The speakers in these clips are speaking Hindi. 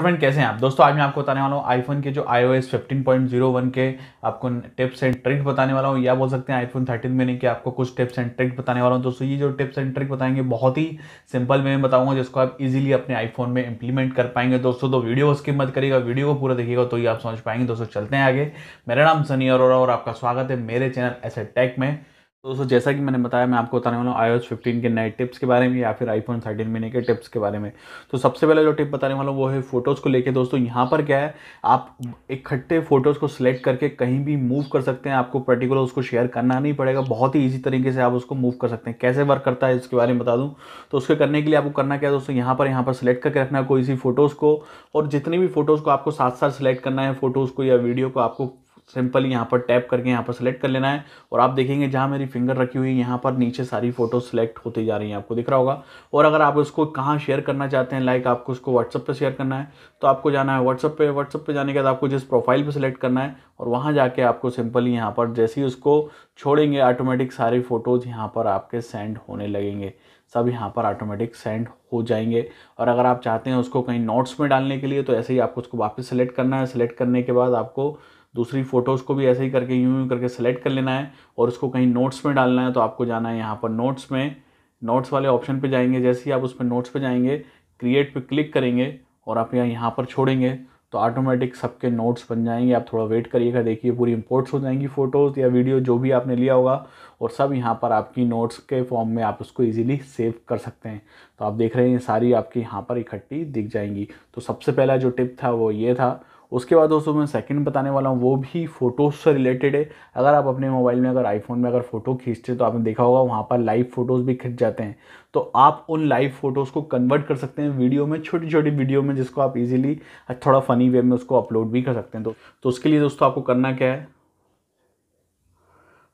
फ्रेंड कैसे हैं आप दोस्तों आज मैं आपको बताने वाला हूँ आईफोन के जो I O S fifteen point zero one के आपको टिप्स एंड ट्रिक बताने वाला हूँ या बोल सकते हैं आईफोन थर्टीन में नहीं कि आपको कुछ टिप्स एंड ट्रिक बताने वाला हूँ दोस्तों ये जो टिप्स एंड ट्रिक बताएंगे बहुत ही सिंपल वे में बताऊंगा जिसको आप इजीली अपने आईफोन में इंप्लीमेंट कर पाएंगे दोस्तों तो वीडियो स्किप मत करिएगा वीडियो को पूरा देखिएगा तो ये आप समझ पाएंगे दोस्तों चलते हैं आगे मेरा नाम सनी अरोरा और आपका स्वागत है मेरे चैनल एस टेक में दोस्तों जैसा कि मैंने बताया मैं आपको बताने वाला हूँ आई फिफ्टीन के नए टिप्स के बारे में या फिर आईफोन थर्टीन मिनी के टिप्स के बारे में तो सबसे पहले जो टिप बताने वाला हूँ वो है फोटोज़ को लेके दोस्तों यहाँ पर क्या है आप इकट्ठे फोटोज़ को सिलेक्ट करके कहीं भी मूव कर सकते हैं आपको पर्टिकुलर उसको शेयर करना नहीं पड़ेगा बहुत ही ईजी तरीके से आप उसको मूव कर सकते हैं कैसे वर्क करता है इसके बारे में बता दूँ तो उसके करने के लिए आपको करना क्या है दोस्तों यहाँ पर यहाँ पर सिलेक्ट करके रखना है कोई सी फोटोज़ को और जितनी भी फोटोज़ को आपको साथ साथ सिलेक्ट करना है फोटोज़ को या वीडियो को आपको सिंपल यहाँ पर टैप करके यहाँ पर सेलेक्ट कर लेना है और आप देखेंगे जहाँ मेरी फिंगर रखी हुई है यहाँ पर नीचे सारी फोटो सेलेक्ट होती जा रही है आपको दिख रहा होगा और अगर आप उसको कहाँ शेयर करना चाहते हैं लाइक आपको उसको व्हाट्सअप पे शेयर करना है तो आपको जाना है व्हाट्सअप पे व्हाट्सअप पे जाने के बाद आपको जिस प्रोफाइल पर सेलेक्ट करना है और वहाँ जाके आपको सिंपली यहाँ पर जैसे ही उसको छोड़ेंगे ऑटोमेटिक सारी फ़ोटोज़ यहाँ पर आपके सेंड होने लगेंगे सब यहाँ पर ऑटोमेटिक सेंड हो जाएंगे और अगर आप चाहते हैं उसको कहीं नोट्स में डालने के लिए तो ऐसे ही आपको उसको वापस सेलेक्ट करना है सेलेक्ट करने के बाद आपको दूसरी फ़ोटोज़ को भी ऐसे ही करके यूं यूं करके सेलेक्ट कर लेना है और उसको कहीं नोट्स में डालना है तो आपको जाना है यहाँ पर नोट्स में नोट्स वाले ऑप्शन पे जाएंगे जैसे ही आप उस पर नोट्स पे जाएंगे क्रिएट पे क्लिक करेंगे और आप यहाँ यहाँ पर छोड़ेंगे तो ऑटोमेटिक सबके नोट्स बन जाएंगे आप थोड़ा वेट करिएगा देखिए पूरी इंपोर्ट्स हो जाएंगी फ़ोटोज़ या वीडियो जो भी आपने लिया होगा और सब यहाँ पर आपकी नोट्स के फॉर्म में आप उसको इजीली सेव कर सकते हैं तो आप देख रहे हैं सारी आपकी यहाँ पर इकट्ठी दिख जाएंगी तो सबसे पहला जो टिप था वो ये था उसके बाद दोस्तों मैं सेकंड बताने वाला हूँ वो भी फ़ोटोज़ से रिलेटेड है अगर आप अपने मोबाइल में अगर आईफोन में अगर फ़ोटो खींचते हैं तो आपने देखा होगा वहाँ पर लाइव फ़ोटोज़ भी खिंच जाते हैं तो आप उन लाइव फ़ोटोज़ को कन्वर्ट कर सकते हैं वीडियो में छोटी छोटी वीडियो में जिसको आप इजीली थोड़ा फ़नी वे में उसको अपलोड भी कर सकते हैं तो, तो उसके लिए दोस्तों आपको करना क्या है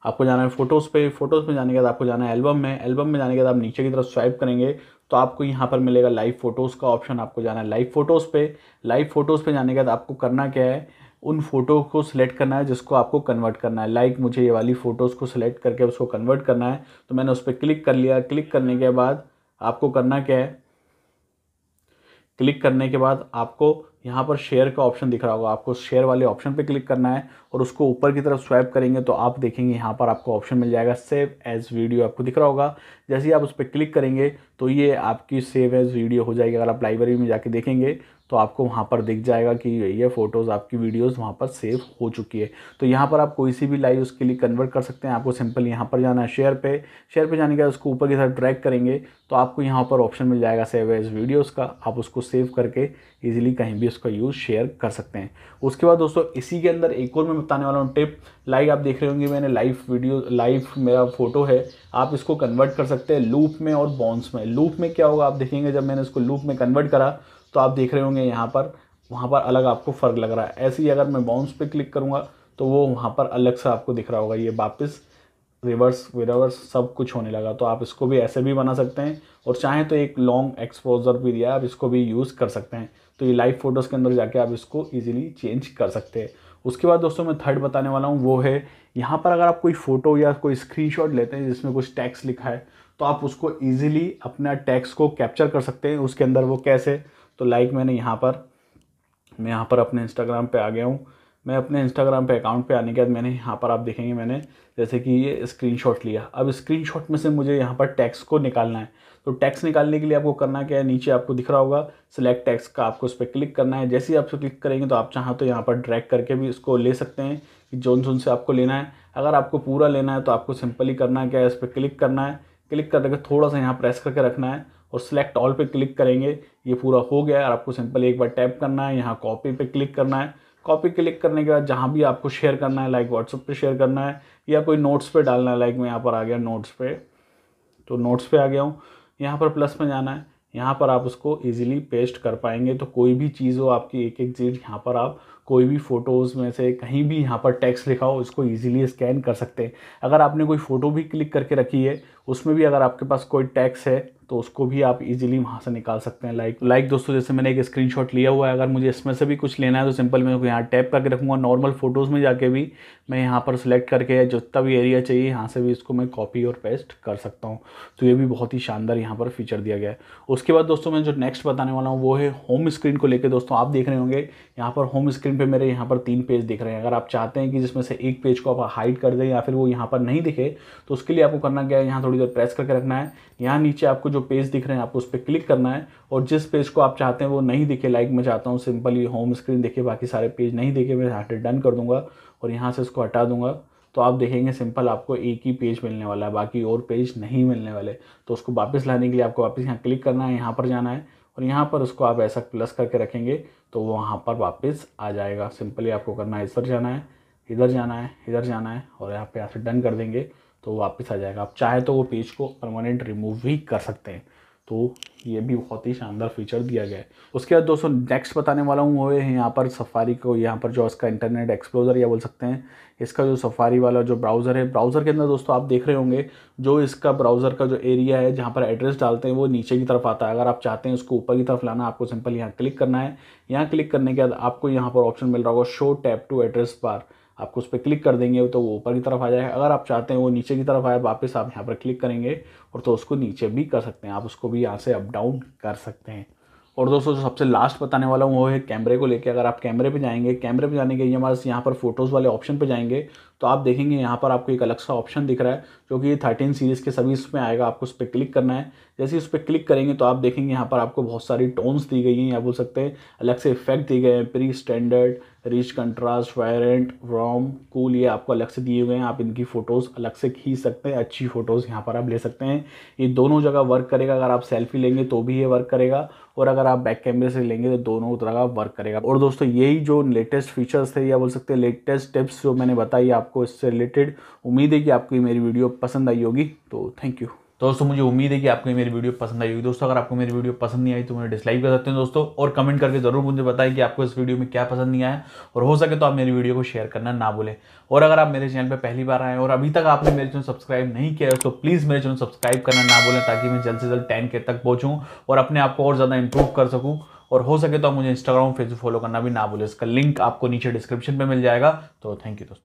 आपको जाना है फोटोज़ पे फोटोज़ में जाने के बाद आपको जाना है एल्बम में एल्बम में जाने के बाद आप नीचे की तरफ स्वाइप करेंगे तो आपको यहाँ पर मिलेगा लाइव फ़ोटोज़ का ऑप्शन आपको जाना है लाइव फ़ोटोज़ पे लाइव फ़ोटोज़ पे जाने के बाद आपको करना क्या है उन फ़ोटो को सिलेक्ट करना है जिसको आपको कन्वर्ट करना है लाइक मुझे ये वाली फ़ोटोज़ को सिलेक्ट करके उसको कन्वर्ट करना है तो मैंने उस पर क्लिक कर लिया क्लिक करने के बाद आपको करना क्या है क्लिक करने के बाद आपको यहाँ पर शेयर का ऑप्शन दिख रहा होगा आपको शेयर वाले ऑप्शन पे क्लिक करना है और उसको ऊपर की तरफ स्वाइप करेंगे तो आप देखेंगे यहाँ पर आपको ऑप्शन मिल जाएगा सेव एज वीडियो आपको दिख रहा होगा जैसे ही आप उस पर क्लिक करेंगे तो ये आपकी सेव एज वीडियो हो जाएगी अगर आप लाइब्रेरी में जाके देखेंगे तो आपको वहाँ पर दिख जाएगा कि ये फ़ोटोज़ आपकी वीडियोस वहाँ पर सेव हो चुकी है तो यहाँ पर आप कोई सी भी लाइव उसके लिए कन्वर्ट कर सकते हैं आपको सिंपल यहाँ पर जाना है शेयर पे शेयर पे जाने के बाद उसको ऊपर की तरफ ट्रैक करेंगे तो आपको यहाँ पर ऑप्शन मिल जाएगा सेव एज वीडियोज़ का आप उसको सेव करके ईजिली कहीं भी उसका यूज़ शेयर कर सकते हैं उसके बाद दोस्तों इसी के अंदर एक और मैं बताने वाला हूँ टिप लाइव आप देख रहे होंगे मैंने लाइव वीडियो लाइव मेरा फ़ोटो है आप इसको कन्वर्ट कर सकते हैं लूप में और बॉन्स में लूप में क्या होगा आप देखेंगे जब मैंने इसको लूप में कन्वर्ट करा तो आप देख रहे होंगे यहाँ पर वहाँ पर अलग आपको फ़र्क लग रहा है ऐसे ही अगर मैं बाउंस पे क्लिक करूँगा तो वो वहाँ पर अलग से आपको दिख रहा होगा ये वापस रिवर्स विरावर्स सब कुछ होने लगा तो आप इसको भी ऐसे भी बना सकते हैं और चाहें तो एक लॉन्ग एक्सपोजर भी दिया आप इसको भी यूज़ कर सकते हैं तो ये लाइव फ़ोटोज़ के अंदर जाके आप इसको ईजिली चेंज कर सकते हैं उसके बाद दोस्तों मैं थर्ड बताने वाला हूँ वो है यहाँ पर अगर आप कोई फ़ोटो या कोई स्क्रीनशॉट लेते हैं जिसमें कुछ टैक्स लिखा है तो आप उसको ईजिली अपना टैक्स को कैप्चर कर सकते हैं उसके अंदर वो कैसे तो लाइक मैंने यहाँ पर मैं यहाँ पर अपने इंस्टाग्राम पे आ गया हूँ मैं अपने इंस्टाग्राम पे अकाउंट पे आने के बाद मैंने यहाँ पर आप देखेंगे मैंने जैसे कि ये स्क्रीनशॉट लिया अब स्क्रीनशॉट में से मुझे यहाँ पर टैक्स को निकालना है तो टैक्स निकालने के लिए आपको करना क्या है नीचे आपको दिख रहा होगा सिलेक्ट टैक्स का आपको उस पर क्लिक करना है जैसे ही आप क्लिक करेंगे तो आप चाहें तो यहाँ पर ड्रैग करके भी इसको ले सकते हैं कि जोन जोन से आपको लेना है अगर आपको पूरा लेना है तो आपको सिंपली करना है क्या है इस पर क्लिक करना है क्लिक करके थोड़ा सा यहाँ प्रेस करके रखना है और सिलेक्ट ऑल पे क्लिक करेंगे ये पूरा हो गया है और आपको सिंपल एक बार टैप करना है यहाँ कॉपी पे क्लिक करना है कॉपी क्लिक करने के बाद जहाँ भी आपको शेयर करना है लाइक व्हाट्सअप पे शेयर करना है या कोई नोट्स पे डालना है लाइक मैं यहाँ पर आ गया नोट्स पे तो नोट्स पे आ गया हूँ यहाँ पर प्लस में जाना है यहाँ पर आप उसको ईजिली पेस्ट कर पाएंगे तो कोई भी चीज़ हो आपकी एक एक चीज़ यहाँ पर आप कोई भी फ़ोटोज़ में से कहीं भी यहाँ पर टैक्स लिखा हो इसको ईजिली स्कैन कर सकते हैं अगर आपने कोई फ़ोटो भी क्लिक करके रखी है उसमें भी अगर आपके पास कोई टैक्स है तो उसको भी आप इजीली वहाँ से निकाल सकते हैं लाइक लाइक दोस्तों जैसे मैंने एक स्क्रीनशॉट लिया हुआ है अगर मुझे इसमें से भी कुछ लेना है तो सिंपल मैं यहाँ टैप करके रखूँगा नॉर्मल फ़ोटोज़ में जाके भी मैं यहाँ पर सिलेक्ट करके जितना भी एरिया चाहिए यहाँ से भी इसको मैं कॉपी और पेस्ट कर सकता हूँ तो ये भी बहुत ही शानदार यहाँ पर फीचर दिया गया है उसके बाद दोस्तों मैं जो नेक्स्ट बताने वाला हूँ वो है होम स्क्रीन को लेकर दोस्तों आप देख रहे होंगे यहाँ पर होम स्क्रीन पर मेरे यहाँ पर तीन पेज दिख रहे हैं अगर आप चाहते हैं कि जिसमें से एक पेज को आप हाइड कर दें या फिर वो यहाँ पर नहीं दिखे तो उसके लिए आपको करना क्या है यहाँ थोड़ी देर प्रेस करके रखना है यहाँ नीचे आपको जो पेज दिख रहे हैं आपको उस पर क्लिक करना है और जिस पेज को आप चाहते हैं वो नहीं दिखे लाइक मैं चाहता हूँ सिंपली होम स्क्रीन देखे बाकी सारे पेज नहीं देखे मैं यहाँ से डन कर दूंगा और यहाँ से इसको हटा दूंगा तो आप देखेंगे सिंपल आपको एक ही पेज मिलने वाला है बाकी और पेज नहीं मिलने वाले तो उसको वापस लाने के लिए आपको वापस यहाँ क्लिक करना है यहाँ पर जाना है और यहाँ पर उसको आप ऐसा प्लस करके रखेंगे तो वो वहाँ पर वापस आ जाएगा सिंपली आपको करना है इधर जाना है इधर जाना है इधर जाना है और यहाँ पे यहाँ से डन कर देंगे तो वापस आ जाएगा आप चाहे तो वो पेज को परमानेंट रिमूव भी कर सकते हैं तो ये भी बहुत ही शानदार फीचर दिया गया है उसके बाद दोस्तों नेक्स्ट बताने वाला हूँ वो है यहाँ पर सफारी को यहाँ पर जो इसका इंटरनेट एक्सप्लोजर या बोल सकते हैं इसका जो सफारी वाला जो ब्राउज़र है ब्राउज़र के अंदर दोस्तों आप देख रहे होंगे जो इसका ब्राउज़र का जो एरिया है जहाँ पर एड्रेस डालते हैं वो नीचे की तरफ आता है अगर आप चाहते हैं उसको ऊपर की तरफ लाना आपको सिंपल यहाँ क्लिक करना है यहाँ क्लिक करने के बाद आपको यहाँ पर ऑप्शन मिल रहा होगा शो टैप टू एड्रेस पार आपको उस पर क्लिक कर देंगे तो वो ऊपर की तरफ आ जाएगा अगर आप चाहते हैं वो नीचे की तरफ आए वापस आप यहाँ पर क्लिक करेंगे और तो उसको नीचे भी कर सकते हैं आप उसको भी यहाँ से अप डाउन कर सकते हैं और दोस्तों जो सबसे लास्ट बताने वाला हूँ वो है कैमरे को लेके अगर आप कैमरे पे जाएंगे कैमरे पे जाने के लिए हमारे यहाँ पर फोटोज़ वाले ऑप्शन पे जाएंगे तो आप देखेंगे यहाँ पर आपको एक अलग सा ऑप्शन दिख रहा है जो कि थर्टीन सीरीज़ के सभी इसमें आएगा आपको उस पर क्लिक करना है जैसे ही उस पर क्लिक करेंगे तो आप देखेंगे यहाँ पर आपको बहुत सारी टोन्स दी गई हैं या बोल सकते हैं अलग से इफेक्ट दिए गए हैं pre standard rich contrast vibrant warm cool ये आपको अलग से दिए हुए हैं आप इनकी फ़ोटोज़ अलग से खींच सकते हैं अच्छी फ़ोटोज़ यहाँ पर आप ले सकते हैं ये दोनों जगह वर्क करेगा अगर आप सेल्फी लेंगे तो भी ये वर्क करेगा और अगर आप बैक कैमरे से लेंगे तो दोनों तरह का वर्क करेगा और दोस्तों यही जो लेटेस्ट फीचर्स थे या बोल सकते हैं लेटेस्ट टिप्स जो मैंने बताई आप आपको इससे रिलेटेड उम्मीद है कि आपको ये मेरी वीडियो पसंद आई होगी तो थैंक यू दोस्तों मुझे उम्मीद है कि आपको मेरी वीडियो पसंद आई होगी दोस्तों अगर आपको मेरी वीडियो पसंद नहीं आई तो मुझे डिसलाइक कर सकते हैं दोस्तों और कमेंट करके जरूर मुझे बताएं कि आपको इस वीडियो में क्या पसंद नहीं आया और हो सके तो आप मेरी वीडियो को शेयर करना ना भूलें और अगर आप मेरे चैनल पर पहली बार आए और अभी तक आपने मेरे चैनल सब्सक्राइब नहीं किया है तो प्लीज़ मेरे चैनल सब्सक्राइब करना ना भूलें ताकि मैं जल्द से जल्द टेन के तक पहुँचूँ और अपने आप को और ज़्यादा इंप्रूव कर सकूँ और हो सके तो आप मुझे इंस्टाग्राम फेसबुक फॉलो करना भी ना भूलें इसका लिंक आपको नीचे डिस्क्रिप्शन में मिल जाएगा तो थैंक यू दोस्तों